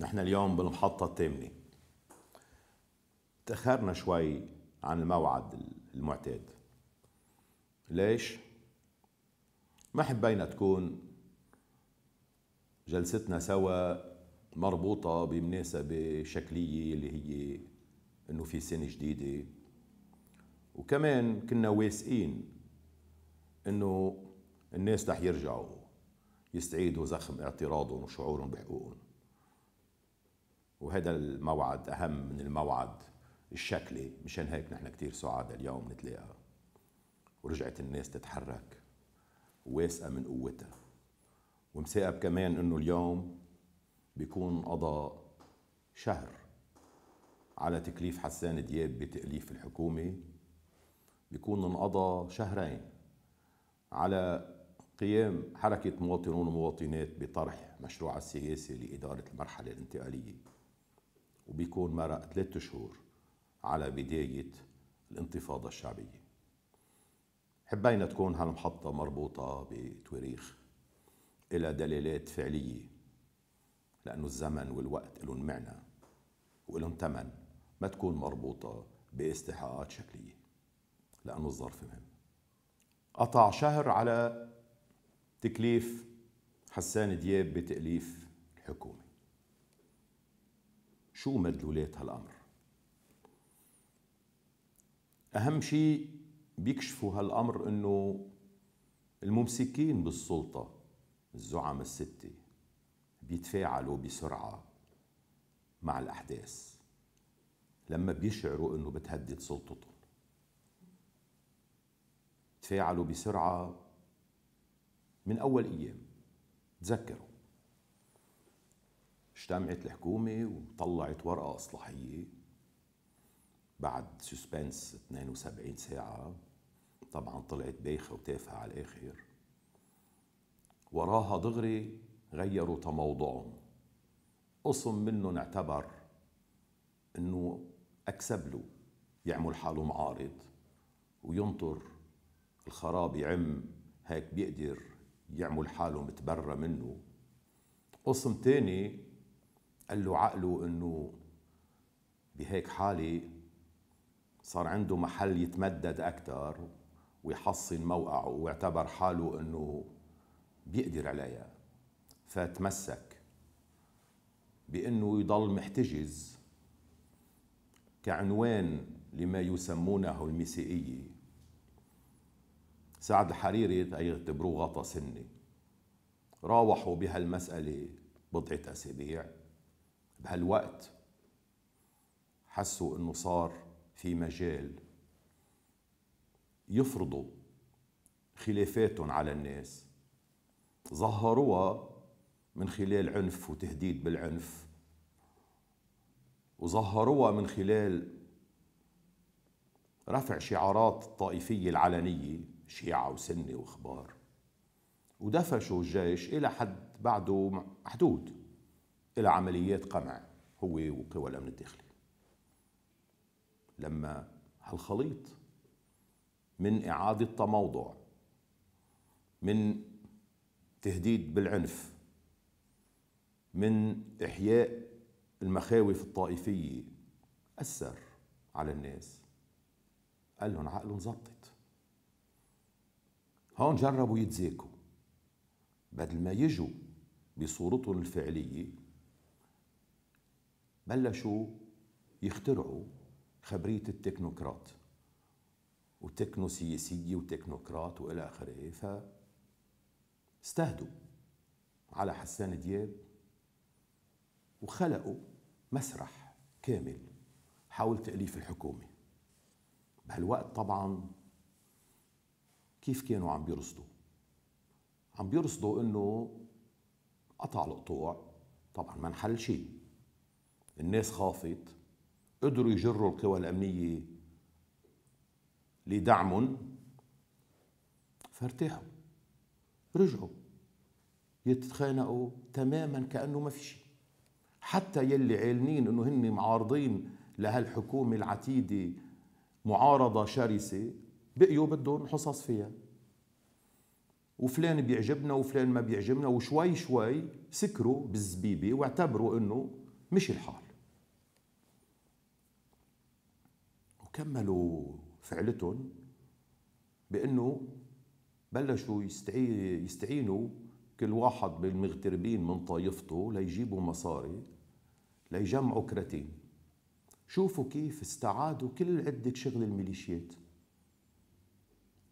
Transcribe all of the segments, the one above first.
نحن اليوم بالمحطة الثامنة تأخرنا شوي عن الموعد المعتاد ليش؟ ما حبينا تكون جلستنا سوا مربوطة بمناسبة شكلية اللي هي انه في سنة جديدة وكمان كنا واثقين انه الناس رح يرجعوا يستعيدوا زخم اعتراضهم وشعورهم بحقوقهم وهذا الموعد أهم من الموعد الشكلي مشان هيك نحن كتير سعداء اليوم نتلاقى ورجعت الناس تتحرك واثقة من قوتها ومثاقب كمان انه اليوم بيكون قضى شهر على تكليف حسان دياب بتأليف الحكومة بيكون انقضى شهرين على قيام حركة مواطنون ومواطنات بطرح مشروع السياسي لإدارة المرحلة الانتقالية وبيكون مرق ثلاثة شهور على بداية الانتفاضة الشعبية حبينا تكون هالمحطة مربوطة بتواريخ إلى دلالات فعلية لأنه الزمن والوقت لهم معنى ولهم ثمن ما تكون مربوطة باستحقاقات شكلية لأنه الظرف مهم قطع شهر على تكليف حسان دياب بتأليف الحكومة شو مدلولات هالأمر أهم شيء بيكشفوا هالأمر أنه الممسكين بالسلطة الزعم الستة بيتفاعلوا بسرعة مع الأحداث لما بيشعروا أنه بتهدد سلطتهم تفاعلوا بسرعة من أول أيام تذكروا اجتمعت الحكومة وطلعت ورقة إصلاحية بعد سسبنس 72 ساعة طبعا طلعت بايخة وتافهة على الآخر وراها دغري غيروا تموضعهم قسم منهم اعتبر انه اكسب له يعمل حاله معارض وينطر الخراب يعم هيك بيقدر يعمل حاله متبرى منه قسم تاني قال له عقله انه بهيك حاله صار عنده محل يتمدد اكثر ويحصن موقعه واعتبر حاله انه بيقدر عليها فتمسك بانه يضل محتجز كعنوان لما يسمونه الميسيئيه سعد الحريري يعتبروه غطى سني راوحوا بهالمساله بضعه اسابيع بهالوقت حسوا انه صار في مجال يفرضوا خلافاتهم على الناس ظهروها من خلال عنف وتهديد بالعنف وظهروها من خلال رفع شعارات الطائفية العلنية شيعة وسنة وأخبار ودفشوا الجيش إلى حد بعده محدود إلى عمليات قمع هو وقوى الأمن الداخلي لما هالخليط من إعادة تموضع من تهديد بالعنف من إحياء المخاوف الطائفية أثر على الناس قال لهم عقلهم زبطت هون جربوا يتزاكوا بدل ما يجوا بصورتهم الفعلية بلشوا يخترعوا خبريه التكنوقراط وتكنو سياسيه وتكنوقراط والى اخره ف استهدوا على حسان دياب وخلقوا مسرح كامل حول تأليف الحكومة بهالوقت طبعا كيف كانوا عم بيرصدوا عم بيرصدوا انه قطع القطوع طبعا ما انحل شيء الناس خافت قدروا يجروا القوى الأمنية لدعمهم فارتاحوا رجعوا يتخانقوا تماما كأنه ما في شيء حتى يلي عالنين انه هن معارضين لهالحكومة العتيدة معارضة شرسة بقيوا بدهم حصص فيها وفلان بيعجبنا وفلان ما بيعجبنا وشوي شوي سكروا بالزبيبة واعتبروا انه مشي الحال كملوا فعلتهم بانه بلشوا يستعينوا كل واحد بالمغتربين من طائفته ليجيبوا مصاري ليجمعوا كراتين شوفوا كيف استعادوا كل عدة شغل الميليشيات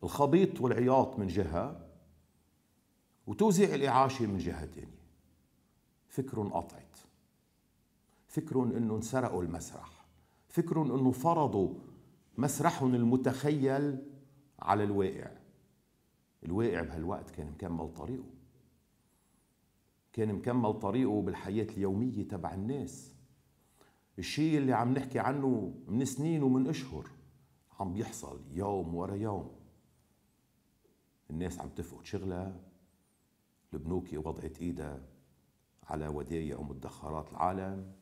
الخبيط والعياط من جهة وتوزيع الإعاشة من جهة تانية فكرهم قطعت فكرهم أنه انسرقوا المسرح فكرهم أنه فرضوا مسرحهم المتخيل على الواقع الواقع بهالوقت كان مكمل طريقه كان مكمل طريقه بالحياة اليومية تبع الناس الشيء اللي عم نحكي عنه من سنين ومن أشهر عم بيحصل يوم ورا يوم الناس عم تفقد شغلها البنوك وضعت ايدها على ودايع ومدخرات العالم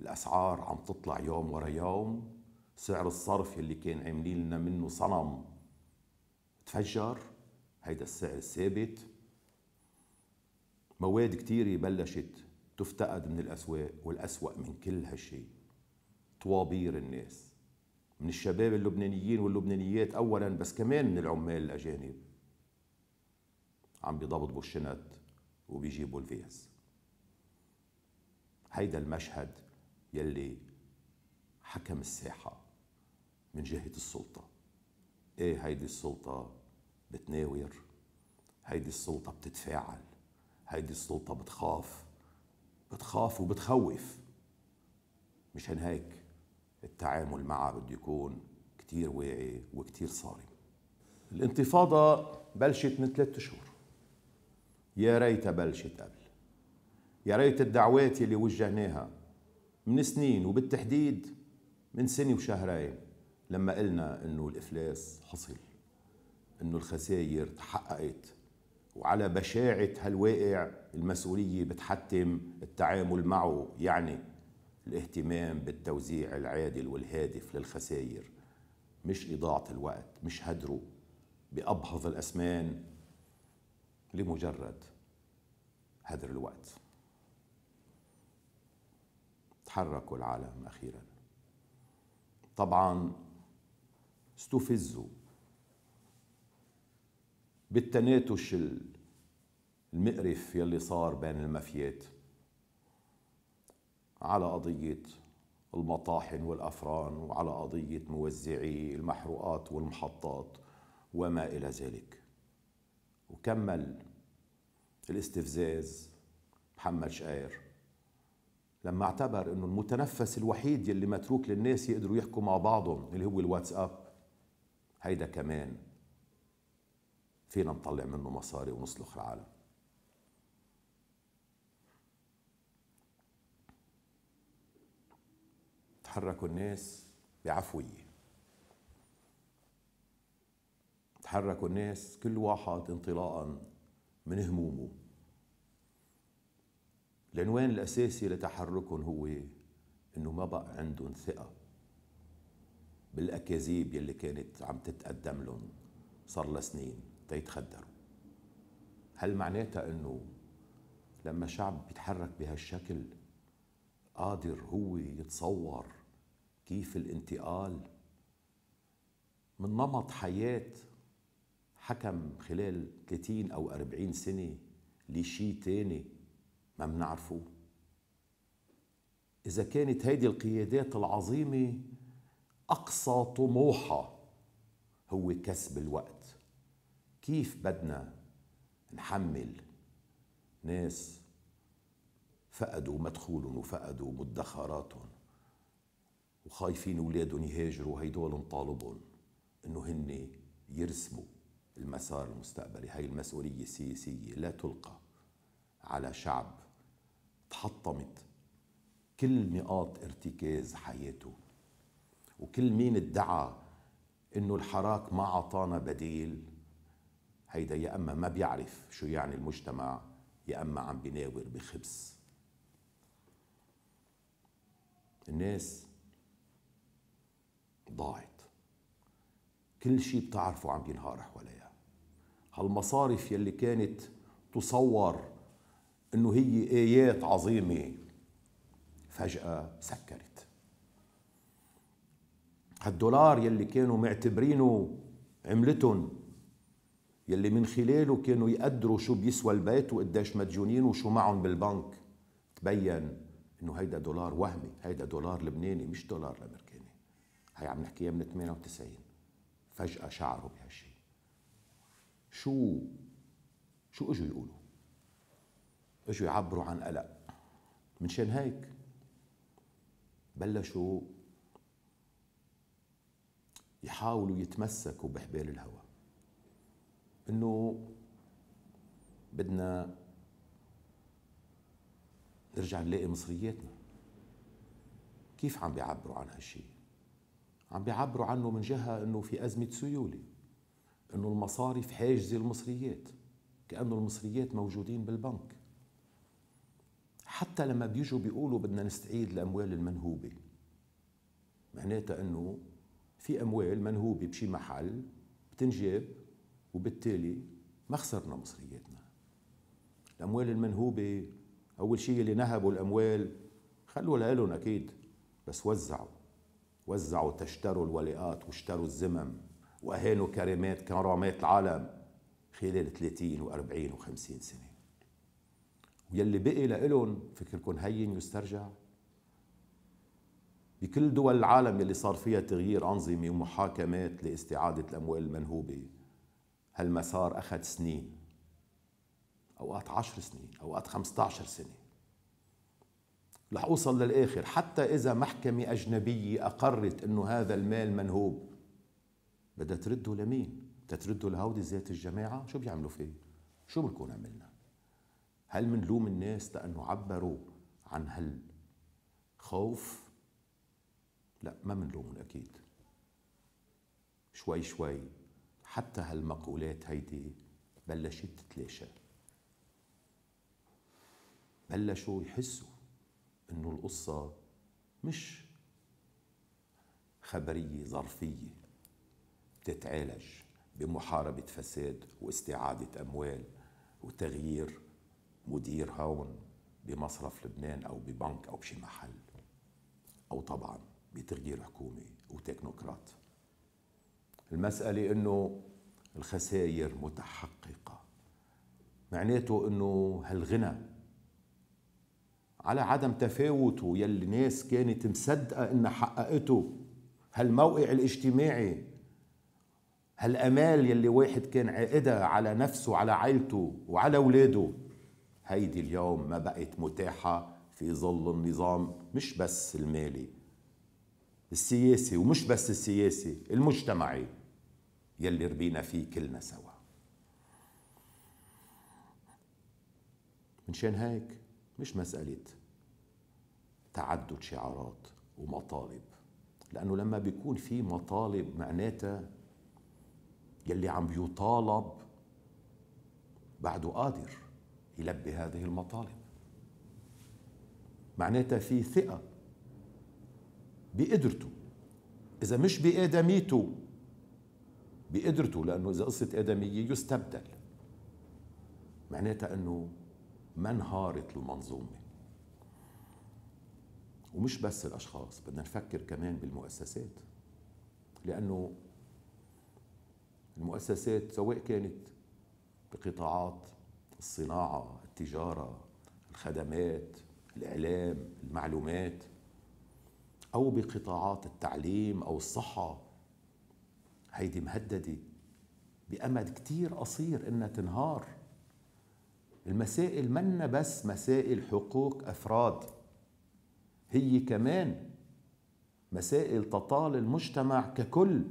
الأسعار عم تطلع يوم ورا يوم سعر الصرف اللي كان عاملين لنا منه صنم تفجر هيدا السعر الثابت مواد كتيرة بلشت تفتقد من الأسواق والأسوأ من كل هالشيء طوابير الناس من الشباب اللبنانيين واللبنانيات أولا بس كمان من العمال الأجانب عم بيضبط الشنط وبيجيبوا الفيز هيدا المشهد يلي حكم الساحة من جهة السلطة ايه هيدي السلطة بتناور هيدي السلطة بتتفاعل هيدي السلطة بتخاف بتخاف وبتخوف مشان هيك التعامل معها بده يكون كتير واعي وكتير صارم الانتفاضة بلشت من ثلاثة شهور يا ريت بلشت قبل يا ريت الدعوات اللي وجهناها من سنين وبالتحديد من سنة وشهرين لما قلنا انه الافلاس حصل انه الخسائر تحققت وعلى بشاعة هالواقع المسؤولية بتحتم التعامل معه يعني الاهتمام بالتوزيع العادل والهادف للخسائر مش إضاعة الوقت مش هدره بأبهض الأسمان لمجرد هدر الوقت تحركوا العالم أخيرا طبعا استفزوا بالتناتش المقرف يلي صار بين المافيات على قضية المطاحن والأفران وعلى قضية موزعي المحروقات والمحطات وما إلى ذلك وكمل الاستفزاز محمد شقير لما اعتبر انه المتنفس الوحيد يلي متروك للناس يقدروا يحكوا مع بعضهم اللي هو الواتساب هيدا كمان فينا نطلع منه مصاري ونصلخ العالم تحركوا الناس بعفوية تحركوا الناس كل واحد انطلاقا من همومه العنوان الأساسي لتحركهم هو أنه ما بقى عندهم ثقة بالاكاذيب يلي كانت عم تتقدم لهم صار لها سنين تيتخدروا هل معناتها انه لما شعب بيتحرك بهالشكل قادر هو يتصور كيف الانتقال من نمط حياة حكم خلال 30 أو 40 سنة لشيء تاني ما بنعرفه إذا كانت هيدي القيادات العظيمة أقصى طموحها هو كسب الوقت كيف بدنا نحمل ناس فقدوا مدخولهم وفقدوا مدخراتهم وخايفين اولادهم يهاجروا هيدول نطالبهم انه هن يرسموا المسار المستقبلي هاي المسؤولية السياسية لا تلقى على شعب تحطمت كل نقاط ارتكاز حياته وكل مين ادعى انه الحراك ما اعطانا بديل هيدا يا اما ما بيعرف شو يعني المجتمع يا اما عم بيناور بخبز الناس ضاعت كل شيء بتعرفه عم ينهار حواليها هالمصارف يلي كانت تصور انه هي ايات عظيمه فجاه سكرت هالدولار يلي كانوا معتبرينه عملتهم يلي من خلاله كانوا يقدروا شو بيسوى البيت وقديش مديونين وشو معهم بالبنك تبين انه هيدا دولار وهمي هيدا دولار لبناني مش دولار امريكاني هي عم نحكيها من 98 فجأة شعروا بهالشيء شو شو اجوا يقولوا اجوا يعبروا عن قلق منشان هيك بلشوا يحاولوا يتمسكوا بحبال الهوى انه بدنا نرجع نلاقي مصرياتنا كيف عم بيعبروا عن هالشيء عم بيعبروا عنه من جهة انه في ازمة سيولة انه المصارف حاجزة المصريات كأنه المصريات موجودين بالبنك حتى لما بيجوا بيقولوا بدنا نستعيد الأموال المنهوبة معناتها انه في اموال منهوبه بشي محل بتنجاب وبالتالي ما خسرنا مصرياتنا الاموال المنهوبه اول شيء اللي نهبوا الاموال خلوا لهم اكيد بس وزعوا وزعوا تشتروا الولاءات واشتروا الذمم واهانوا كرامات كرامات العالم خلال 30 و40 و50 سنه ويلي بقي لهم فكركم هين يسترجع بكل دول العالم يلي صار فيها تغيير أنظمة ومحاكمات لاستعادة الأموال المنهوبة هالمسار أخذ سنين أوقات عشر سنين أوقات 15 سنة رح أوصل للآخر حتى إذا محكمة أجنبية أقرت أنه هذا المال منهوب بدها ترده لمين؟ بدها ترده لهودي ذات الجماعة؟ شو بيعملوا فيه؟ شو بنكون عملنا؟ هل منلوم الناس لأنه عبروا عن هالخوف لا ما بنلومهم اكيد شوي شوي حتى هالمقولات هيدي بلشت تتلاشى بلشوا يحسوا انه القصة مش خبرية ظرفية بتتعالج بمحاربة فساد واستعادة أموال وتغيير مدير هون بمصرف لبنان أو ببنك أو بشي محل أو طبعاً بتغيير حكومي وتكنوقراط المسألة أنه الخسائر متحققة معناته أنه هالغنى على عدم تفاوته يلي ناس كانت مصدقة إنها حققته هالموقع الاجتماعي هالامال يلي واحد كان عائدها على نفسه وعلى عائلته وعلى اولاده هيدي اليوم ما بقت متاحه في ظل النظام مش بس المالي السياسي ومش بس السياسي المجتمعي يلي ربينا فيه كلنا سوا منشان هيك مش مسألة تعدد شعارات ومطالب لأنه لما بيكون في مطالب معناتها يلي عم بيطالب بعده قادر يلبي هذه المطالب معناتها في ثقة بقدرته إذا مش بآدميته بقدرته لأنه إذا قصة آدمية يستبدل معناتها أنه ما انهارت المنظومة ومش بس الأشخاص بدنا نفكر كمان بالمؤسسات لأنه المؤسسات سواء كانت بقطاعات الصناعة التجارة الخدمات الإعلام المعلومات أو بقطاعات التعليم أو الصحة هيدي مهددة بأمد كتير قصير إنها تنهار المسائل منا بس مسائل حقوق أفراد هي كمان مسائل تطال المجتمع ككل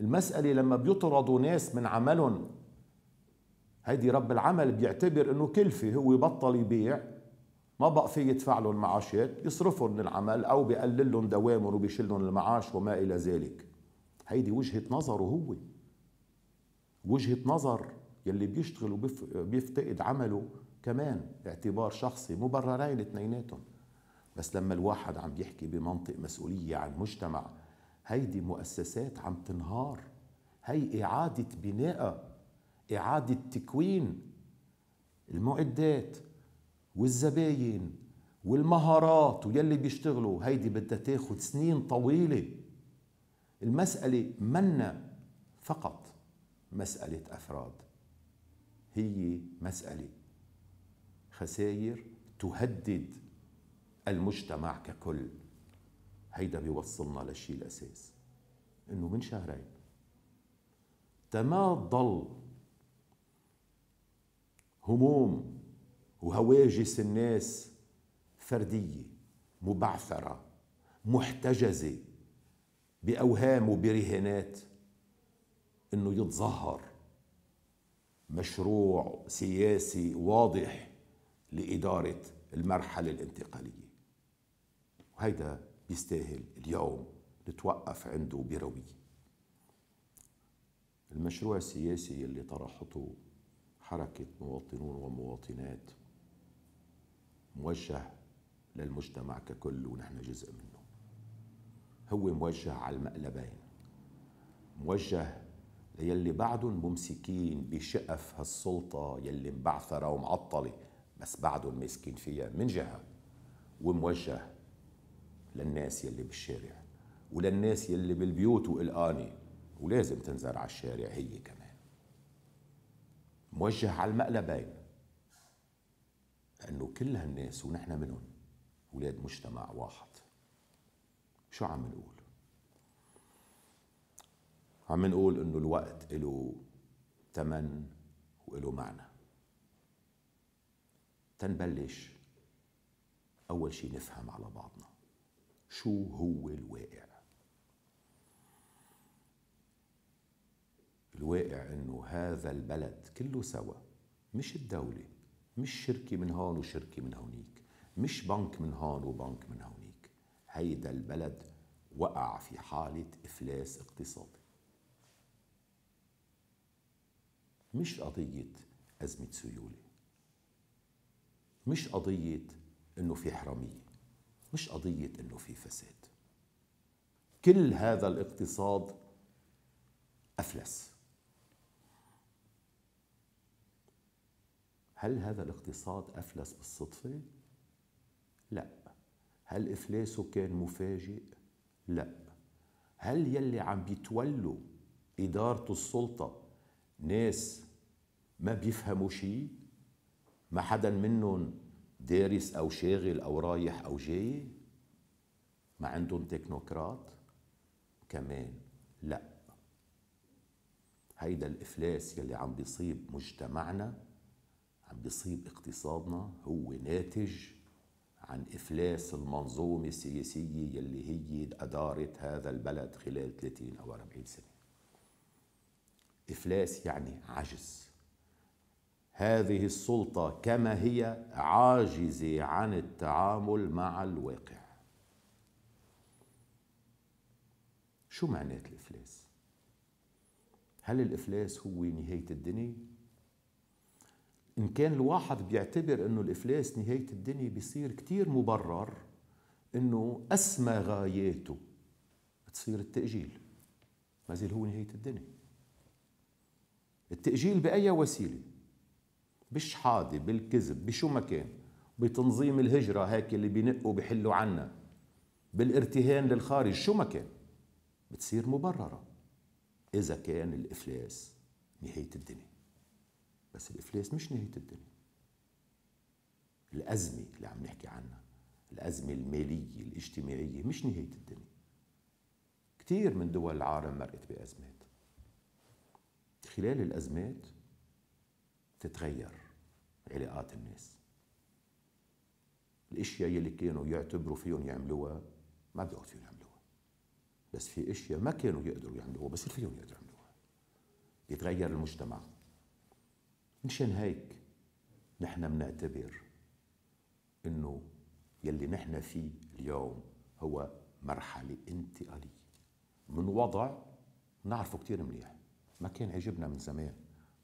المسألة لما بيطردوا ناس من عملهم هيدي رب العمل بيعتبر انه كلفة هو بطل يبيع ما بقى في يدفع لهم معاشات يصرفهم من العمل او بقلل لهم دوامهم وبيشيل لهم المعاش وما الى ذلك هيدي وجهه نظره هو وجهه نظر يلي بيشتغل وبيفتقد عمله كمان اعتبار شخصي مبررين اثنيناتهم بس لما الواحد عم يحكي بمنطق مسؤوليه عن مجتمع هيدي مؤسسات عم تنهار هي اعاده بنائها اعاده تكوين المعدات والزباين والمهارات ويلي بيشتغلوا هيدي بدها تاخد سنين طويلة المسألة منا فقط مسألة أفراد هي مسألة خسائر تهدد المجتمع ككل هيدا بيوصلنا للشيء الأساس إنه من شهرين تما ضل هموم وهواجس الناس فردية مبعثرة محتجزة بأوهام وبرهانات انه يتظهر مشروع سياسي واضح لإدارة المرحلة الانتقالية وهيدا بيستاهل اليوم نتوقف عنده بروية المشروع السياسي اللي طرحته حركة مواطنون ومواطنات موجه للمجتمع ككل ونحن جزء منه هو موجه على المقلبين موجه ليلي بعدهم ممسكين بشقف هالسلطة يلي مبعثرة ومعطلة بس بعدهم ماسكين فيها من جهة وموجه للناس يلي بالشارع وللناس يلي بالبيوت وقلقانة ولازم تنزرع على الشارع هي كمان موجه على المقلبين انه كل هالناس ونحن منهم اولاد مجتمع واحد شو عم نقول؟ عم نقول انه الوقت له ثمن وله معنى تنبلش اول شيء نفهم على بعضنا شو هو الواقع الواقع انه هذا البلد كله سوا مش الدوله مش شركة من هون وشركة من هونيك مش بنك من هون وبنك من هونيك هيدا البلد وقع في حالة إفلاس اقتصادي مش قضية أزمة سيولة مش قضية إنه في حرامية مش قضية إنه في فساد كل هذا الاقتصاد أفلس هل هذا الاقتصاد أفلس بالصدفة؟ لا هل إفلاسه كان مفاجئ؟ لا هل يلي عم بيتولوا إدارة السلطة ناس ما بيفهموا شيء؟ ما حدا منهم دارس أو شاغل أو رايح أو جاي؟ ما عندهم تكنوقراط؟ كمان لا هيدا الإفلاس يلي عم بيصيب مجتمعنا عم بيصيب اقتصادنا هو ناتج عن إفلاس المنظومة السياسية يلي هي أدارت هذا البلد خلال 30 أو 40 سنة إفلاس يعني عجز هذه السلطة كما هي عاجزة عن التعامل مع الواقع شو معنات الإفلاس؟ هل الإفلاس هو نهاية الدنيا؟ إن كان الواحد بيعتبر أنه الإفلاس نهاية الدنيا بيصير كتير مبرر أنه أسمى غاياته تصير التأجيل ما زال هو نهاية الدنيا التأجيل بأي وسيلة بالشحادة بالكذب بشو ما كان بتنظيم الهجرة هيك اللي بينقوا بحلوا عنا بالارتهان للخارج شو ما كان بتصير مبررة إذا كان الإفلاس نهاية الدنيا بس الإفلاس مش نهاية الدنيا الأزمة اللي عم نحكي عنها الأزمة المالية الاجتماعية مش نهاية الدنيا كثير من دول العالم مرقت بأزمات خلال الأزمات تتغير علاقات الناس الاشياء يلي كانوا يعتبروا فيهم يعملوها ما بيقعد فيهم يعملوها بس في اشياء ما كانوا يقدروا يعملوها بصير فيهم يقدروا يعملوها بيتغير المجتمع مشان هيك نحن منعتبر انه يلي نحن فيه اليوم هو مرحلة انتقالية من وضع نعرفه كتير منيح ما كان عجبنا من زمان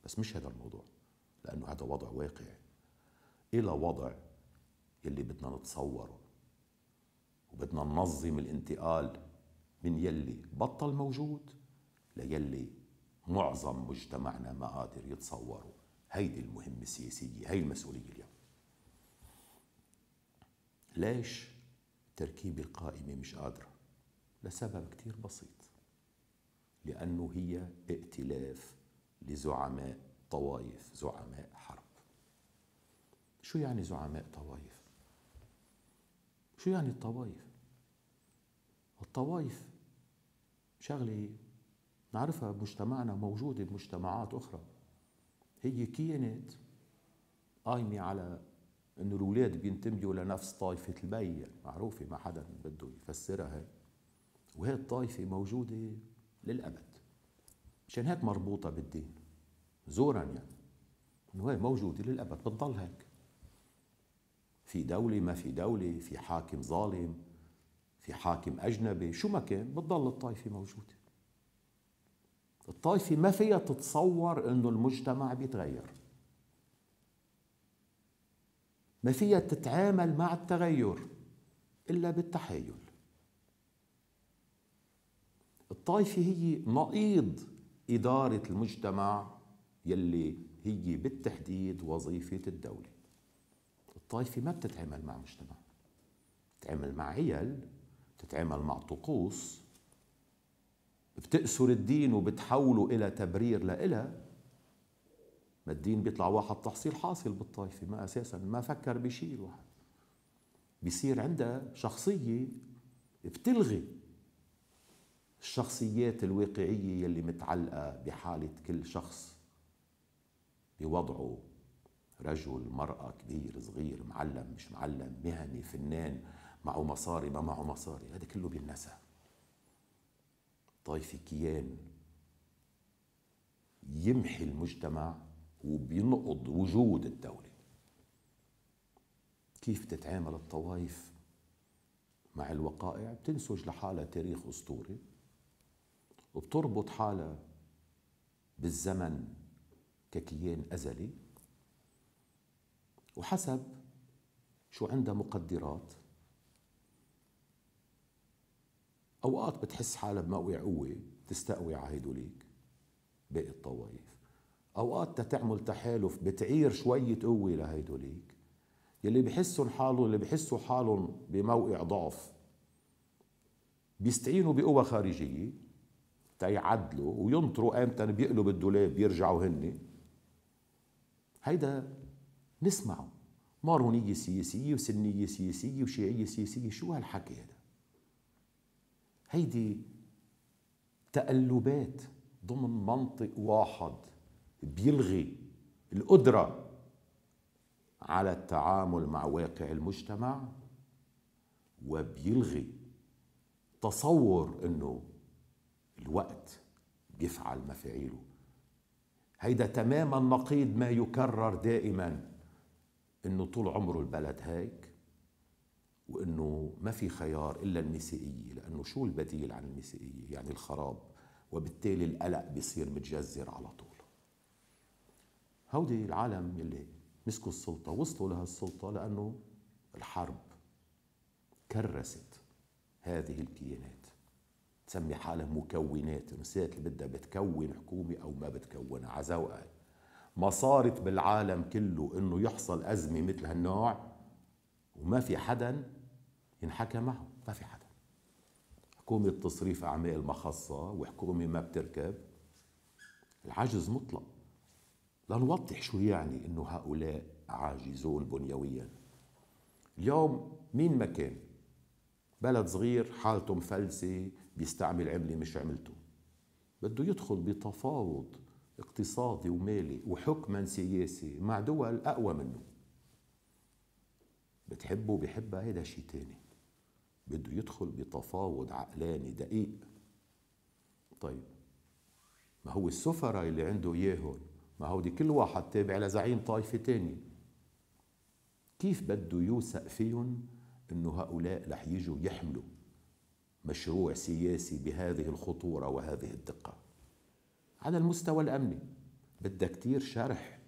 بس مش هذا الموضوع لأنه هذا وضع واقعي إلى وضع يلي بدنا نتصوره وبدنا ننظم الانتقال من يلي بطل موجود ليلي معظم مجتمعنا ما قادر يتصوره هيدي المهمة السياسية هي المسؤولية اليوم ليش تركيب القائمة مش قادرة لسبب كتير بسيط لأنه هي ائتلاف لزعماء طوائف زعماء حرب شو يعني زعماء طوائف شو يعني الطوائف الطوائف شغله نعرفها بمجتمعنا موجوده بمجتمعات اخرى هي كيانات قايمة على انه الاولاد بينتميوا لنفس طائفه البي يعني معروفه ما حدا بده يفسرها وهي الطائفه موجوده للابد مشان هيك مربوطه بالدين زورا يعني انه هي موجوده للابد بتضل هيك في دوله ما في دوله في حاكم ظالم في حاكم اجنبي شو ما كان بتضل الطائفه موجوده الطائفة ما فيها تتصور انه المجتمع بيتغير ما فيها تتعامل مع التغير الا بالتحايل الطائفة هي نقيض إدارة المجتمع يلي هي بالتحديد وظيفة الدولة الطائفة ما بتتعامل مع مجتمع بتتعامل مع عيال بتتعامل مع طقوس بتأسر الدين وبتحوله إلى تبرير لإلها ما الدين بيطلع واحد تحصيل حاصل بالطائفة ما أساسا ما فكر بشيء الواحد بيصير عندها شخصية بتلغي الشخصيات الواقعية يلي متعلقة بحالة كل شخص بوضعه رجل مرأة كبير صغير معلم مش معلم مهني فنان معه مصاري ما معه مصاري هذا كله بينسى طايفي كيان يمحي المجتمع وبينقض وجود الدولة كيف تتعامل الطوائف مع الوقائع بتنسج لحالها تاريخ أسطوري وبتربط حالها بالزمن ككيان أزلي وحسب شو عندها مقدرات اوقات بتحس حالها بمقوي قوه تستقوي على هيدوليك باقي الطوائف اوقات تتعمل تحالف بتعير شويه قوه لهيدوليك يلي بحسوا حالهم اللي بحسوا حالهم بموقع ضعف بيستعينوا بقوى خارجيه تيعدلوا وينطروا امتى بيقلب الدولاب بيرجعوا هن هيدا نسمعه مارونية سياسية وسنية سياسية وشيعية سياسية شو هالحكي هذا هيدي تقلبات ضمن منطق واحد بيلغي القدرة على التعامل مع واقع المجتمع وبيلغي تصور انه الوقت بيفعل مفاعيله هيدا تماما نقيض ما يكرر دائما انه طول عمره البلد هيك وانه ما في خيار الا النسائيه لانه شو البديل عن النسائيه يعني الخراب وبالتالي القلق بيصير متجذر على طول هودي العالم يلي مسكوا السلطة وصلوا لهالسلطة لأنه الحرب كرست هذه الكيانات تسمي حالها مكونات نسيت اللي بدها بتكون حكومة أو ما بتكونها على ذوقها ما صارت بالعالم كله انه يحصل ازمه مثل هالنوع وما في حدا ينحكى معه ما في حدا حكومة تصريف أعمال ما وحكومة ما بتركب العجز مطلق لنوضح شو يعني انه هؤلاء عاجزون بنيويا اليوم مين ما كان بلد صغير حالته مفلسة بيستعمل عملة مش عملته بده يدخل بتفاوض اقتصادي ومالي وحكما سياسي مع دول أقوى منه بتحبه بحبها هيدا شيء تاني بده يدخل بتفاوض عقلاني دقيق طيب ما هو السفراء اللي عنده إياهن ما هو دي كل واحد تابع لزعيم طائفه تاني كيف بده يوثق فيهم انه هؤلاء رح يجوا يحملوا مشروع سياسي بهذه الخطوره وهذه الدقه على المستوى الامني بدها كتير شرح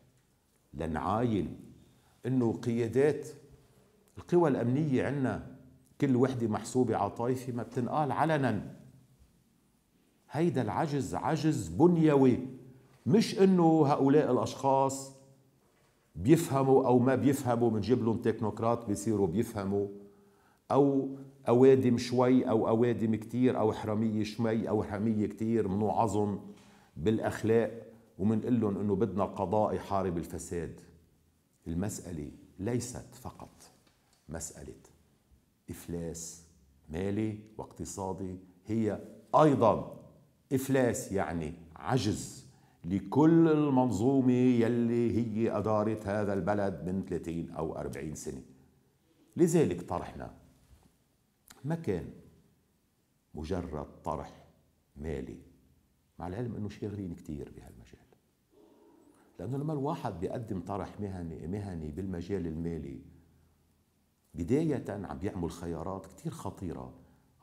لنعاين انه قيادات القوى الامنيه عندنا كل وحدة محسوبة على طائفة ما بتنقال علنا هيدا العجز عجز بنيوي مش انه هؤلاء الاشخاص بيفهموا او ما بيفهموا بنجيب لهم تكنوقراط بيصيروا بيفهموا او اوادم شوي او اوادم كتير او حراميه شوي او حراميه كتير منوعظهم بالاخلاق ومنقول لهم انه بدنا قضاء يحارب الفساد المساله ليست فقط مساله إفلاس مالي واقتصادي هي أيضا إفلاس يعني عجز لكل المنظومة يلي هي أدارت هذا البلد من 30 أو 40 سنة لذلك طرحنا ما كان مجرد طرح مالي مع العلم أنه شاغلين كتير بهالمجال لأنه لما الواحد بيقدم طرح مهني, مهني بالمجال المالي بداية عم بيعمل خيارات كتير خطيرة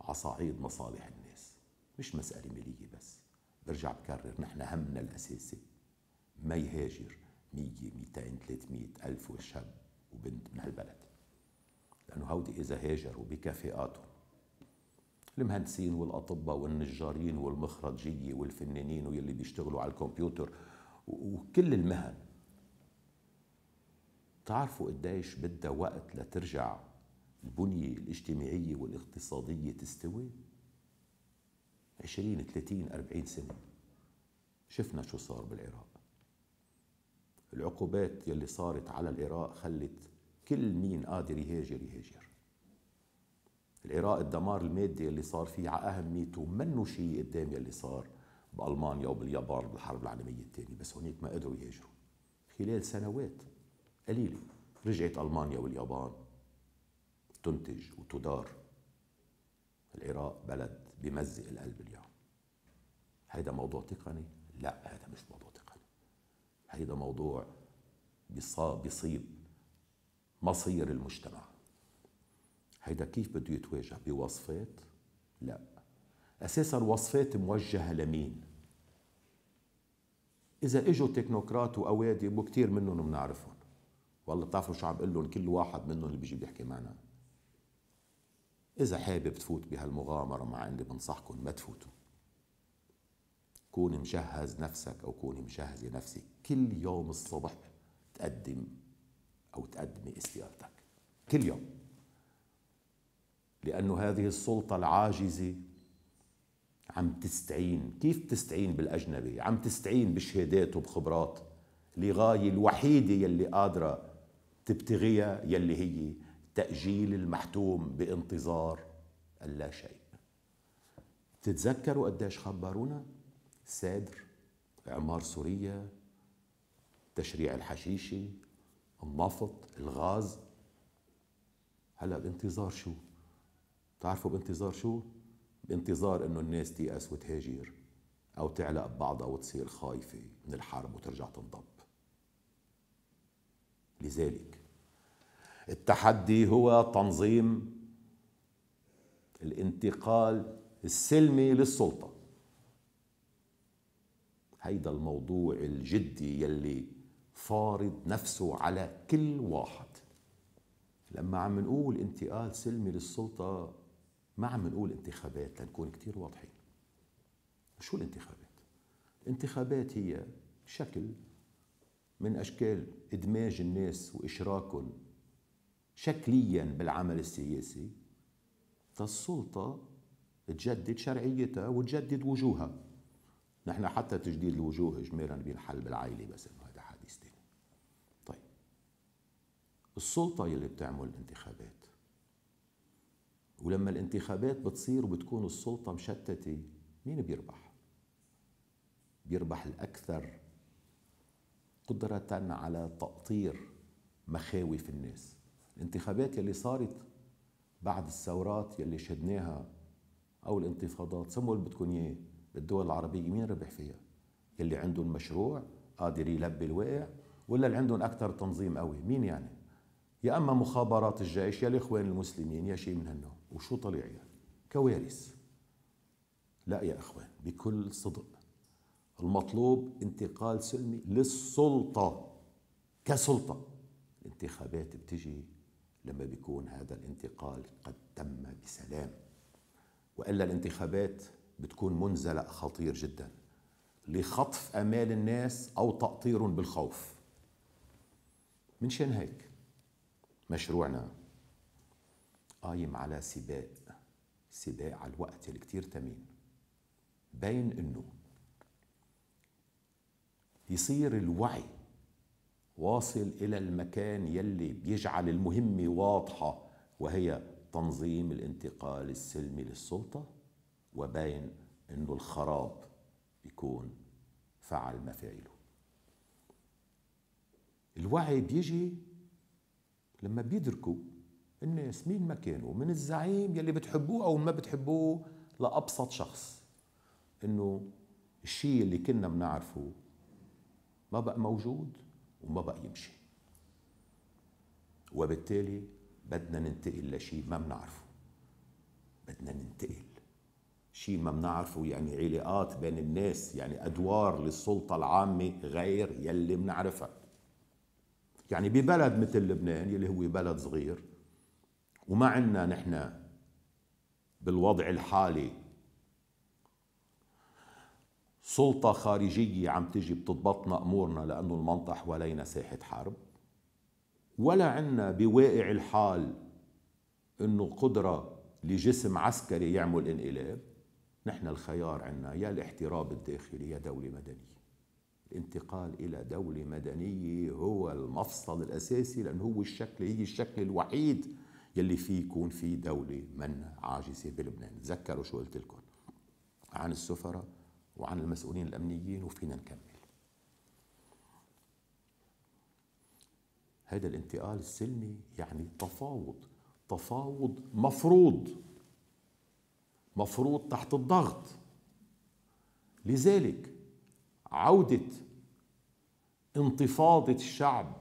على صعيد مصالح الناس مش مسألة مالية بس برجع بكرر نحن همنا الأساسي ما يهاجر 100 200 300 ألف وشاب وبنت من هالبلد لأنه هودي إذا هاجروا بكفاءاتهم المهندسين والأطباء والنجارين والمخرجية والفنانين واللي بيشتغلوا على الكمبيوتر وكل المهن بتعرفوا قديش بدها وقت لترجع البنية الاجتماعية والاقتصادية تستوي 20 30 40 سنة شفنا شو صار بالعراق العقوبات يلي صارت على العراق خلت كل مين قادر يهاجر يهاجر العراق الدمار المادي يلي صار فيه على أهميته منه شيء قدام يلي صار بألمانيا وباليابان بالحرب العالمية الثانية بس هناك ما قدروا يهاجروا خلال سنوات قليلة رجعت ألمانيا واليابان تنتج وتدار العراق بلد بمزق القلب اليوم هيدا موضوع تقني؟ لا هذا مش موضوع تقني هيدا موضوع بيصيب مصير المجتمع هيدا كيف بده يتواجه بوصفات؟ لا اساسا وصفات موجهه لمين؟ اذا اجوا تكنوقراط واوادم وكثير منهم بنعرفهم والله بتعرفوا شو عم بقول لهم كل واحد منهم اللي بيجي بيحكي معنا اذا حابب تفوت بهالمغامره مع اني بنصحكم ما تفوتوا كون مجهز نفسك او كوني مجهزه نفسك كل يوم الصبح تقدم او تقدمي استيارتك كل يوم لانه هذه السلطه العاجزه عم تستعين كيف تستعين بالاجنبي عم تستعين بشهادات وبخبرات لغاية الوحيدة يلي قادرة تبتغيها يلي هي تأجيل المحتوم بانتظار اللا شيء تتذكروا قديش خبرونا سادر إعمار سوريا تشريع الحشيشة النفط الغاز هلا بانتظار شو بتعرفوا بانتظار شو بانتظار انه الناس تيأس وتهاجر او تعلق ببعضها وتصير خايفه من الحرب وترجع تنضب لذلك التحدي هو تنظيم الانتقال السلمي للسلطة هيدا الموضوع الجدي يلي فارض نفسه على كل واحد لما عم نقول انتقال سلمي للسلطة ما عم نقول انتخابات لنكون كتير واضحين شو الانتخابات؟ الانتخابات هي شكل من أشكال إدماج الناس وإشراكهم شكليا بالعمل السياسي فالسلطة تجدد شرعيتها وتجدد وجوهها نحن حتى تجديد الوجوه اجمالا بينحل بالعائله بس انه هذا حديث ثاني. طيب السلطه يلي بتعمل انتخابات ولما الانتخابات بتصير وبتكون السلطه مشتته مين بيربح؟ بيربح الاكثر قدره على تأطير مخاوف الناس الانتخابات يلي صارت بعد الثورات يلي شهدناها او الانتفاضات سموا اللي بدكم اياه بالدول العربيه مين ربح فيها؟ يلي عندهم مشروع قادر يلبي الواقع ولا اللي عندهم اكثر تنظيم قوي مين يعني؟ يا اما مخابرات الجيش يا الاخوان المسلمين يا شيء من هالنوع وشو طلع يعني؟ كوارث لا يا اخوان بكل صدق المطلوب انتقال سلمي للسلطه كسلطه الانتخابات بتجي لما بيكون هذا الانتقال قد تم بسلام والا الانتخابات بتكون منزلق خطير جدا لخطف امال الناس او تقطير بالخوف من شان هيك مشروعنا قايم على سباق سباق على الوقت الكتير تمين بين انه يصير الوعي واصل إلى المكان يلي بيجعل المهمة واضحة وهي تنظيم الانتقال السلمي للسلطة وبين أنه الخراب بيكون فعل ما فعله الوعي بيجي لما بيدركوا الناس مين ما كانوا من الزعيم يلي بتحبوه أو ما بتحبوه لأبسط شخص أنه الشيء اللي كنا بنعرفه ما بقى موجود وما بقى يمشي وبالتالي بدنا ننتقل لشيء ما بنعرفه بدنا ننتقل شيء ما بنعرفه يعني علاقات بين الناس يعني ادوار للسلطه العامه غير يلي بنعرفها يعني ببلد مثل لبنان يلي هو بلد صغير وما عندنا نحن بالوضع الحالي سلطة خارجية عم تجي بتضبطنا أمورنا لأنه المنطقة حوالينا ساحة حرب ولا عنا بواقع الحال أنه قدرة لجسم عسكري يعمل انقلاب نحن الخيار عنا يا الاحتراب الداخلي يا دولة مدنية الانتقال إلى دولة مدنية هو المفصل الأساسي لأنه هو الشكل هي الشكل الوحيد يلي فيه يكون في دولة من عاجزة بلبنان تذكروا شو قلت لكم عن السفراء وعن المسؤولين الأمنيين وفينا نكمل هذا الانتقال السلمي يعني تفاوض تفاوض مفروض مفروض تحت الضغط لذلك عودة انتفاضة الشعب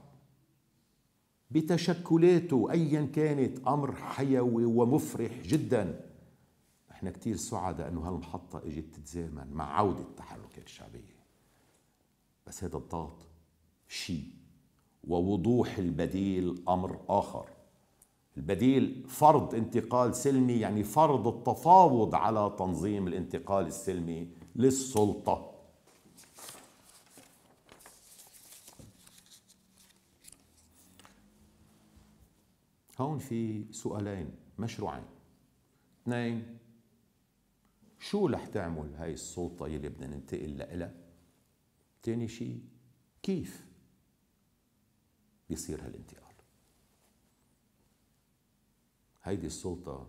بتشكلاته ايا كانت امر حيوي ومفرح جدا احنا كتير سعداء انه هالمحطة اجت تتزامن مع عودة التحركات الشعبية بس هذا الضغط شيء ووضوح البديل امر اخر البديل فرض انتقال سلمي يعني فرض التفاوض على تنظيم الانتقال السلمي للسلطه هون في سؤالين مشروعين اثنين شو رح تعمل هاي السلطة يلي بدنا ننتقل لإلها؟ تاني شيء كيف بيصير هالانتقال هيدي السلطة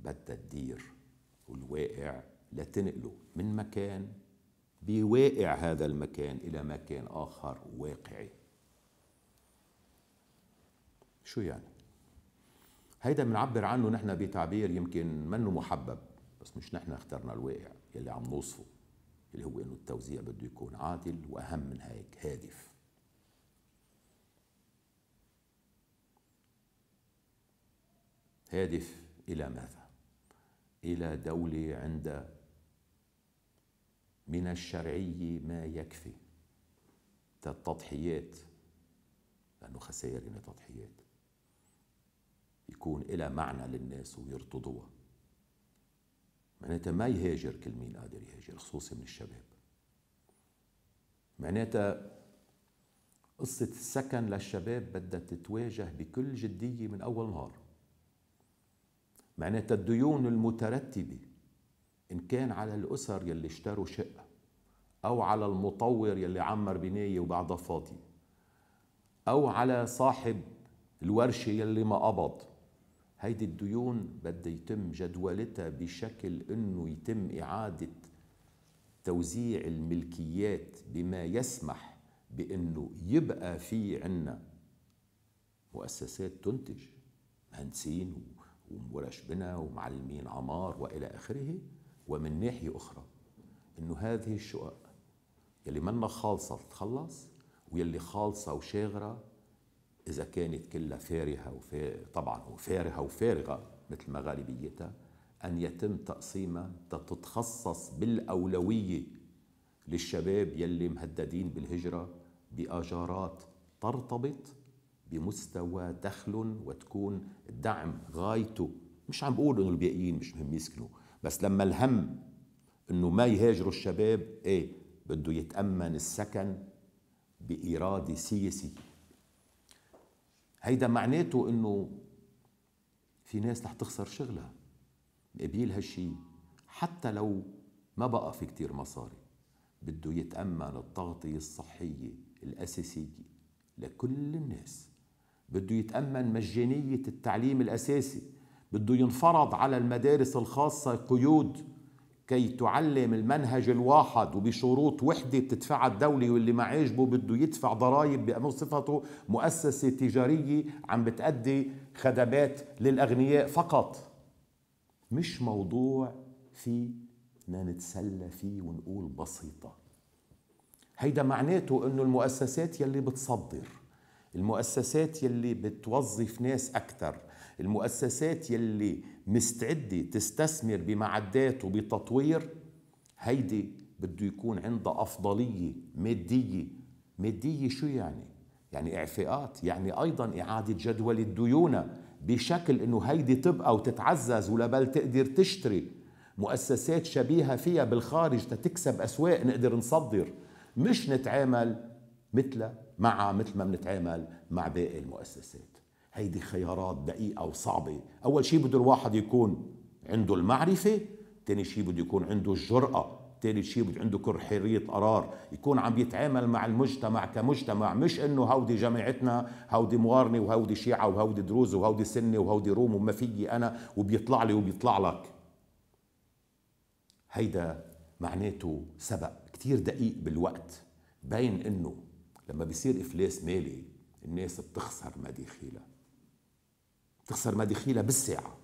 بدها تدير والواقع لتنقله من مكان بواقع هذا المكان إلى مكان آخر واقعي شو يعني؟ هيدا بنعبر عنه نحن بتعبير يمكن منه محبب بس مش نحن اخترنا الواقع اللي عم نوصفه اللي هو انه التوزيع بده يكون عادل واهم من هيك هادف هادف الى ماذا الى دوله عند من الشرعي ما يكفي التضحيات لانه خسائرنا تضحيات يكون لها معنى للناس ويرتضوها معناتها ما يهاجر كل مين قادر يهاجر خصوصي من الشباب معناتها قصة السكن للشباب بدها تتواجه بكل جدية من أول نهار معناتها الديون المترتبة إن كان على الأسر يلي اشتروا شقة أو على المطور يلي عمر بناية وبعدها فاضية أو على صاحب الورشة يلي ما قبض هيدي الديون بده يتم جدولتها بشكل انه يتم اعاده توزيع الملكيات بما يسمح بانه يبقى في عنا مؤسسات تنتج مهندسين وورش بنا ومعلمين عمار والى اخره ومن ناحيه اخرى انه هذه الشقق يلي منا خالصه تتخلص ويلي خالصه وشاغره إذا كانت كلها فارهة طبعا وفارهة وفارغة مثل ما غالبيتها أن يتم تقسيمها تتخصص بالأولوية للشباب يلي مهددين بالهجرة بأجارات ترتبط بمستوى دخل وتكون الدعم غايته مش عم بقول انه الباقيين مش مهم يسكنوا بس لما الهم انه ما يهاجروا الشباب ايه بده يتامن السكن باراده سياسيه هيدا معناته انه في ناس رح تخسر شغلها بقبيل هالشي حتى لو ما بقى في كتير مصاري بده يتأمن التغطية الصحية الأساسية لكل الناس بده يتأمن مجانية التعليم الأساسي بده ينفرض على المدارس الخاصة قيود كي تعلم المنهج الواحد وبشروط وحده بتدفعها الدوله واللي ما عاجبه بده يدفع ضرائب بأنه صفته مؤسسه تجاريه عم بتأدي خدمات للاغنياء فقط مش موضوع فينا نتسلى فيه ونقول بسيطه هيدا معناته انه المؤسسات يلي بتصدر المؤسسات يلي بتوظف ناس اكثر المؤسسات يلي مستعدة تستثمر بمعدات وبتطوير هيدي بده يكون عندها أفضلية مادية مادية شو يعني؟ يعني إعفاءات يعني أيضا إعادة جدول الديونة بشكل أنه هيدي تبقى وتتعزز ولا بل تقدر تشتري مؤسسات شبيهة فيها بالخارج تتكسب أسواق نقدر نصدر مش نتعامل مثل مع مثل ما بنتعامل مع باقي المؤسسات هيدي خيارات دقيقة وصعبة أول شيء بده الواحد يكون عنده المعرفة تاني شيء بده يكون عنده الجرأة تاني شيء بده عنده كل حريه قرار يكون عم بيتعامل مع المجتمع كمجتمع مش انه هودي جماعتنا هودي موارنه وهودي شيعه وهودي دروز وهودي سنه وهودي روم وما فيي انا وبيطلع لي وبيطلع لك هيدا معناته سبق كتير دقيق بالوقت بين انه لما بيصير افلاس مالي الناس بتخسر مداخيلها تخسر مداخيلها بالساعة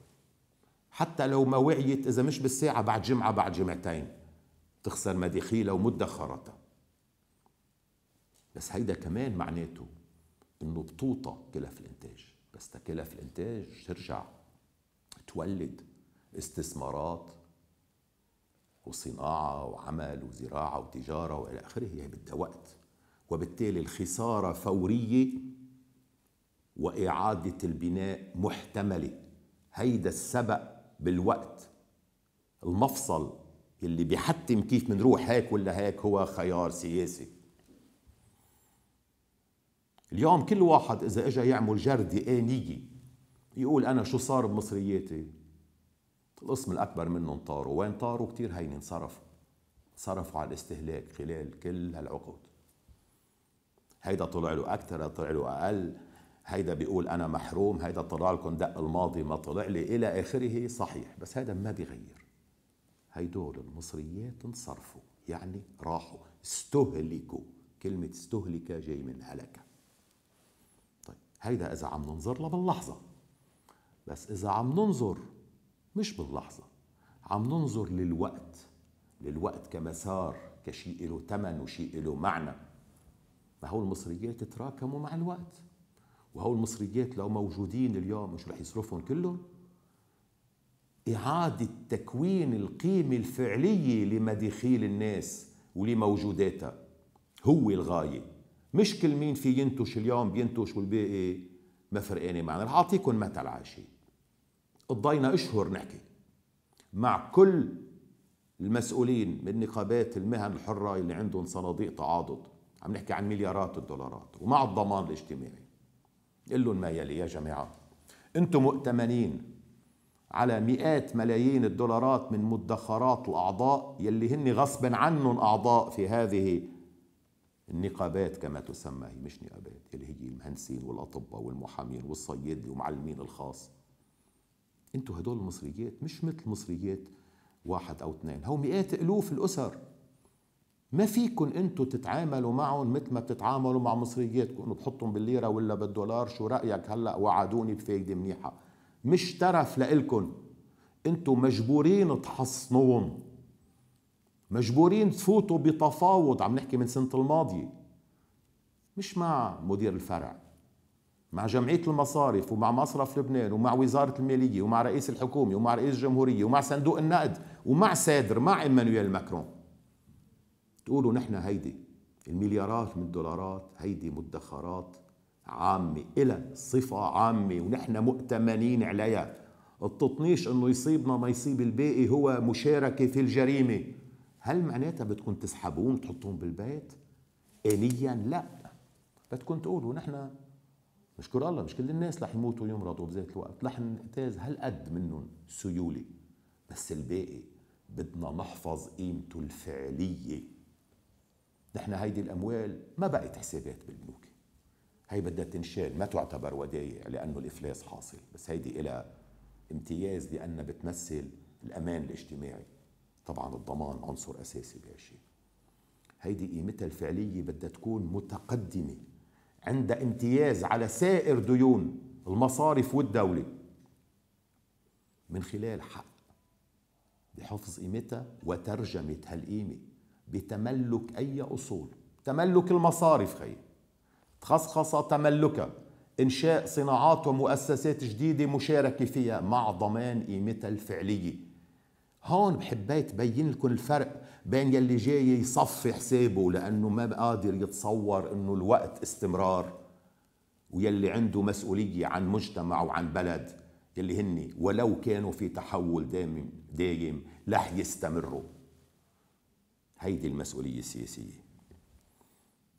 حتى لو ما وعيت إذا مش بالساعة بعد جمعة بعد جمعتين تخسر مداخيلها ومدخرتها بس هيدا كمان معناته انه بتوطى كلف الانتاج بس كلف الانتاج ترجع تولد استثمارات وصناعة وعمل وزراعة وتجارة وإلى آخره هي بدها وقت وبالتالي الخسارة فورية وإعادة البناء محتملة هيدا السبق بالوقت المفصل اللي بيحتم كيف منروح هيك ولا هيك هو خيار سياسي اليوم كل واحد إذا إجا يعمل جردة آنية يقول أنا شو صار بمصرياتي القسم الأكبر منهم طاروا وين طاروا كتير هين انصرفوا صرفوا على الاستهلاك خلال كل هالعقود هيدا طلع له أكثر طلع له أقل هيدا بيقول أنا محروم هيدا طلع لكم دق الماضي ما طلع لي إلى آخره صحيح بس هذا ما بيغير هيدول المصريات انصرفوا يعني راحوا استهلكوا كلمة استهلك جاي من هلكة طيب هيدا إذا عم ننظر له باللحظة بس إذا عم ننظر مش باللحظة عم ننظر للوقت للوقت كمسار كشيء له ثمن وشيء له معنى ما هو المصريات تراكموا مع الوقت وهول المصريات لو موجودين اليوم مش رح يصرفهم كلهم إعادة تكوين القيمة الفعلية لمداخيل الناس ولموجوداتها هو الغاية مش كل مين في ينتش اليوم بينتش والباقي ما فرقانة معنا رح أعطيكم مثل عاشي قضينا أشهر نحكي مع كل المسؤولين من نقابات المهن الحرة اللي عندهم صناديق تعاضد عم نحكي عن مليارات الدولارات ومع الضمان الاجتماعي قل لهم ما يلي يا جماعة أنتم مؤتمنين على مئات ملايين الدولارات من مدخرات الأعضاء يلي هن غصبا عنهم أعضاء في هذه النقابات كما تسمى هي مش نقابات اللي هي المهندسين والأطباء والمحامين والصيد ومعلمين الخاص أنتم هدول المصريات مش مثل مصريات واحد أو اثنين هو مئات ألوف الأسر ما فيكن انتم تتعاملوا معهم مثل ما بتتعاملوا مع مصرياتكم انه بحطهم بالليره ولا بالدولار شو رايك هلا وعدوني بفايده منيحه مش ترف لإلكن انتم مجبورين تحصنوهم مجبورين تفوتوا بتفاوض عم نحكي من سنة الماضية مش مع مدير الفرع مع جمعية المصارف ومع مصرف لبنان ومع وزارة المالية ومع رئيس الحكومة ومع رئيس الجمهورية ومع صندوق النقد ومع سادر مع إيمانويل ماكرون تقولوا نحن هيدي المليارات من الدولارات هيدي مدخرات عامة إلى صفة عامة ونحن مؤتمنين عليها التطنيش انه يصيبنا ما يصيب الباقي هو مشاركة في الجريمة هل معناتها بدكم تسحبون تحطون بالبيت؟ آليا لا بدكم تقولوا نحن نشكر الله مش كل الناس رح يموتوا ويمرضوا بذات الوقت رح ننتهز هالقد منهم سيولة بس الباقي بدنا نحفظ قيمته الفعليه نحن هيدي الأموال ما بقت حسابات بالبنوك هي بدها تنشال ما تعتبر ودايع لأنه الإفلاس حاصل بس هيدي إلى امتياز لأنها بتمثل الأمان الاجتماعي طبعا الضمان عنصر أساسي بهالشيء هيدي قيمتها الفعلية بدها تكون متقدمة عندها امتياز على سائر ديون المصارف والدولة من خلال حق بحفظ قيمتها وترجمة هالقيمة بتملك أي أصول تملك المصارف خي خصخصة تملكها إنشاء صناعات ومؤسسات جديدة مشاركة فيها مع ضمان قيمتها الفعلية هون بحبيت بين لكم الفرق بين يلي جاي يصفي حسابه لأنه ما قادر يتصور أنه الوقت استمرار ويلي عنده مسؤولية عن مجتمع وعن بلد يلي هن ولو كانوا في تحول دائم دايم رح يستمروا هيدي المسؤولية السياسية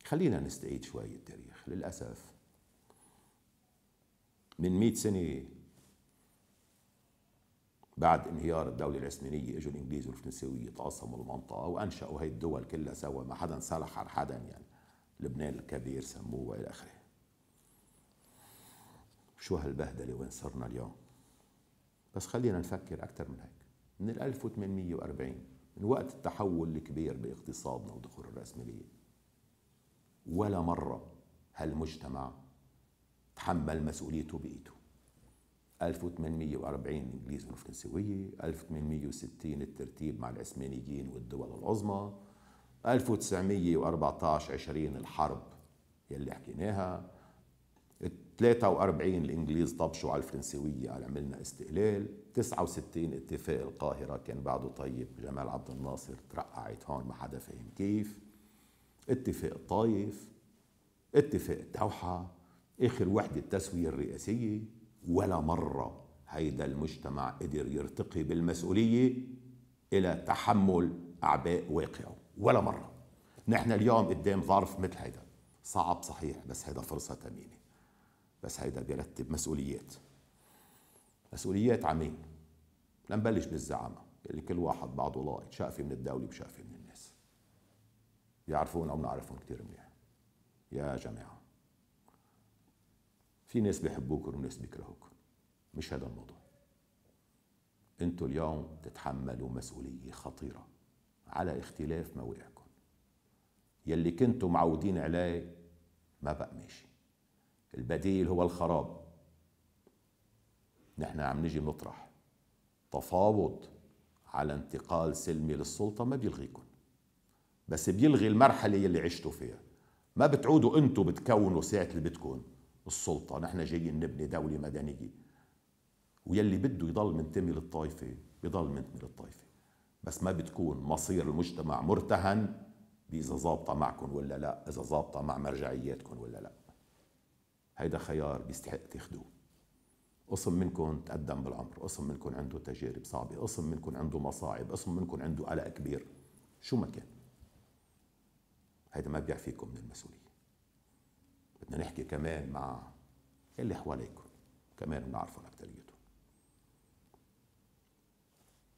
خلينا نستعيد شوي التاريخ للأسف من 100 سنة بعد انهيار الدولة العثمانية اجوا الانجليز والفرنساوية تقسموا المنطقة وانشأوا هي الدول كلها سوا ما حدا صالح على حدا يعني لبنان الكبير سموه والى اخره شو هالبهدلة وين صرنا اليوم بس خلينا نفكر أكثر من هيك من ال 1840 من وقت التحول الكبير باقتصادنا ودخول الرأسمالية ولا مرة هالمجتمع تحمل مسؤوليته بإيده 1840 الإنجليز والفرنسوية 1860 الترتيب مع العثمانيين والدول العظمى 1914 20 الحرب يلي حكيناها 43 الانجليز طبشوا على الفرنسويه على عملنا استقلال 69 اتفاق القاهرة كان بعده طيب جمال عبد الناصر ترقعت هون ما حدا فاهم كيف اتفاق الطايف اتفاق الدوحة آخر وحدة التسوية الرئاسية ولا مرة هيدا المجتمع قدر يرتقي بالمسؤولية إلى تحمل أعباء واقعه ولا مرة نحن اليوم قدام ظرف مثل هيدا صعب صحيح بس هيدا فرصة ثمينة بس هيدا بيرتب مسؤوليات مسؤوليات عامين لنبلش بالزعامه اللي كل واحد بعضه لائق شافي من الدوله وشافي من الناس بيعرفونا وبنعرفهم كثير منيح يا جماعه في ناس بيحبوك وناس بيكرهوك مش هذا الموضوع انتوا اليوم تتحملوا مسؤوليه خطيره على اختلاف مواقعكم يلي كنتوا معودين عليه ما بقى ماشي البديل هو الخراب نحن عم نجي نطرح تفاوض على انتقال سلمي للسلطه ما بيلغيكم بس بيلغي المرحله اللي عشتوا فيها ما بتعودوا انتم بتكونوا ساعه اللي بدكم السلطه نحن جايين نبني دوله مدنيه ويلي بده يضل منتمي للطائفه بضل منتمي للطائفه بس ما بتكون مصير المجتمع مرتهن بإذا ظابطه معكم ولا لا اذا ظابطه مع مرجعياتكم ولا لا هيدا خيار بيستحق تاخدوه قسم منكم تقدم بالعمر قسم منكم عنده تجارب صعبة قسم منكم عنده مصاعب قسم منكم عنده قلق كبير شو ما كان هيدا ما بيعفيكم من المسؤولية بدنا نحكي كمان مع اللي حواليكم كمان بنعرفهم اكثريتهم.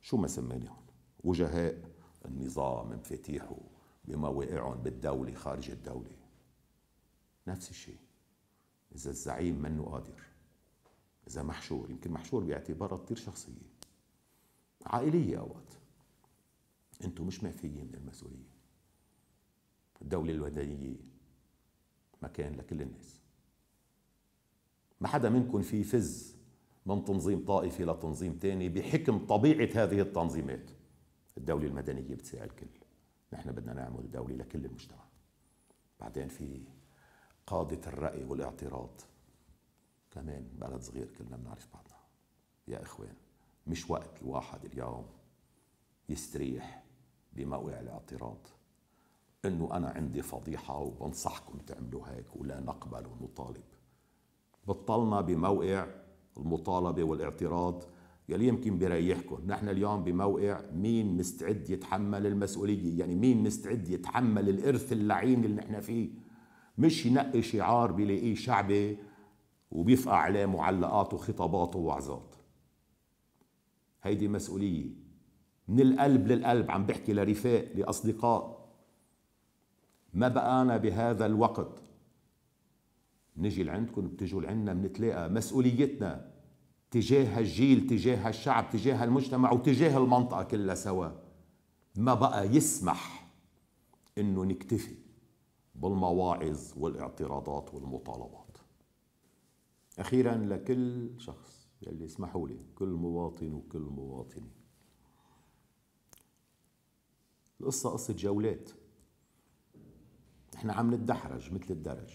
شو ما سميناهم وجهاء النظام مفاتيحه بمواقعهم بالدولة خارج الدولة نفس الشيء إذا الزعيم منه قادر اذا محشور يمكن محشور باعتبارها كثير شخصيه عائليه اوقات انتم مش معفيين من المسؤوليه الدوله الوطنيه مكان لكل الناس ما حدا منكم في فز من تنظيم طائفي لتنظيم تاني بحكم طبيعه هذه التنظيمات الدوله المدنيه بتساعي الكل نحن بدنا نعمل دوله لكل المجتمع بعدين في قاده الراي والاعتراض كمان بلد صغير كلنا بنعرف بعضنا يا إخوان مش وقت الواحد اليوم يستريح بموقع الاعتراض انه انا عندي فضيحه وبنصحكم تعملوا هيك ولا نقبل ونطالب بطلنا بموقع المطالبه والاعتراض يلي يمكن بيريحكم نحن اليوم بموقع مين مستعد يتحمل المسؤوليه يعني مين مستعد يتحمل الارث اللعين اللي نحن فيه مش ينقي شعار بيلاقيه شعبي وبيفقع عليه معلقات وخطابات ووعظات هيدي مسؤولية من القلب للقلب عم بحكي لرفاق لأصدقاء ما بقانا بهذا الوقت نجي لعندكم بتجوا لعنا بنتلاقى مسؤوليتنا تجاه الجيل تجاه الشعب تجاه المجتمع وتجاه المنطقة كلها سوا ما بقى يسمح انه نكتفي بالمواعظ والاعتراضات والمطالبات أخيرا لكل شخص يلي اسمحوا لي كل مواطن وكل مواطنة القصة قصة جولات احنا عم نتدحرج مثل الدرج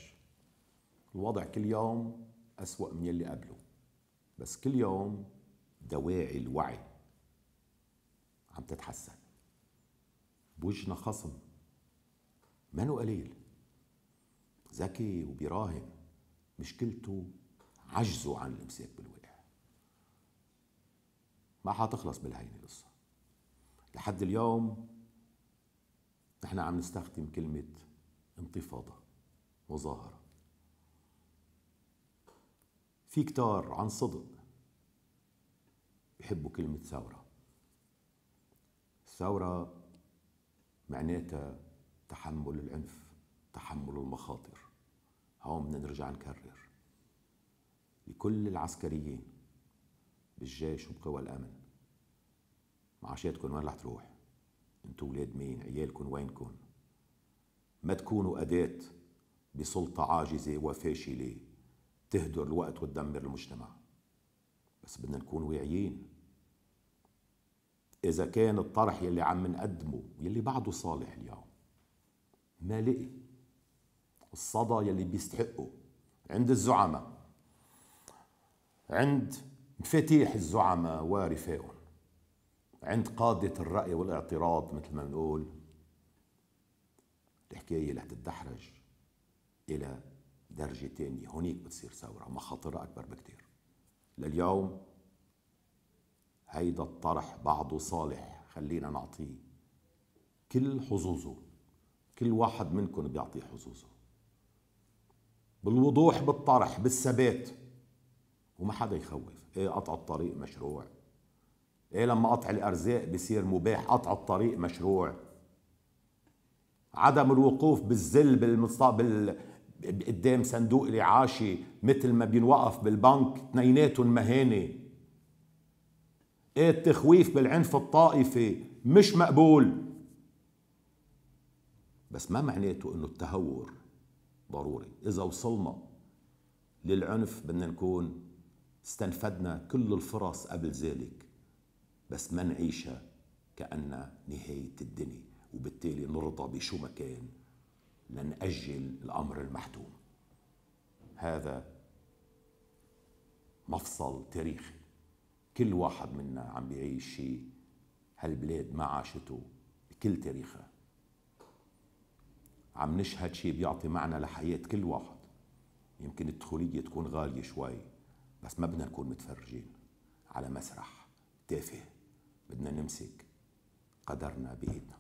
الوضع كل يوم أسوأ من يلي قبله بس كل يوم دواعي الوعي عم تتحسن بوجنا خصم منه قليل ذكي وبيراهن مشكلته عجزوا عن الامساك بالواقع ما حتخلص بالهينة القصة لحد اليوم نحن عم نستخدم كلمة انتفاضة مظاهرة في كتار عن صدق بحبوا كلمة ثورة الثورة معناتها تحمل العنف تحمل المخاطر هون بدنا نرجع نكرر لكل العسكريين بالجيش وبقوى الأمن معاشاتكم وين رح تروح انتوا ولاد مين عيالكم وينكم ما تكونوا أداة بسلطة عاجزة وفاشلة تهدر الوقت وتدمر المجتمع بس بدنا نكون واعيين إذا كان الطرح يلي عم نقدمه يلي بعده صالح اليوم ما لقي الصدى يلي بيستحقه عند الزعماء عند مفاتيح الزعماء ورفاقهم عند قادة الرأي والاعتراض مثل ما بنقول الحكاية رح تتدحرج إلى درجة تانية هونيك بتصير ثورة مخاطرها أكبر بكتير لليوم هيدا الطرح بعضه صالح خلينا نعطيه كل حظوظه كل واحد منكم بيعطيه حظوظه بالوضوح بالطرح بالثبات وما حدا يخوف ايه قطع الطريق مشروع ايه لما قطع الارزاق بصير مباح قطع الطريق مشروع عدم الوقوف بالذل بالمستقبل قدام صندوق الإعاشة مثل ما بينوقف بالبنك اثنيناتهم مهانة ايه التخويف بالعنف الطائفي مش مقبول بس ما معناته انه التهور ضروري اذا وصلنا للعنف بدنا نكون استنفدنا كل الفرص قبل ذلك بس ما نعيشها كأنها نهاية الدنيا وبالتالي نرضى بشو ما كان لنأجل الأمر المحتوم هذا مفصل تاريخي كل واحد منا عم بيعيش شيء هالبلاد ما عاشته بكل تاريخها عم نشهد شيء بيعطي معنى لحياة كل واحد يمكن الدخولية تكون غالية شوي بس ما بدنا نكون متفرجين على مسرح تافه بدنا نمسك قدرنا بإيدنا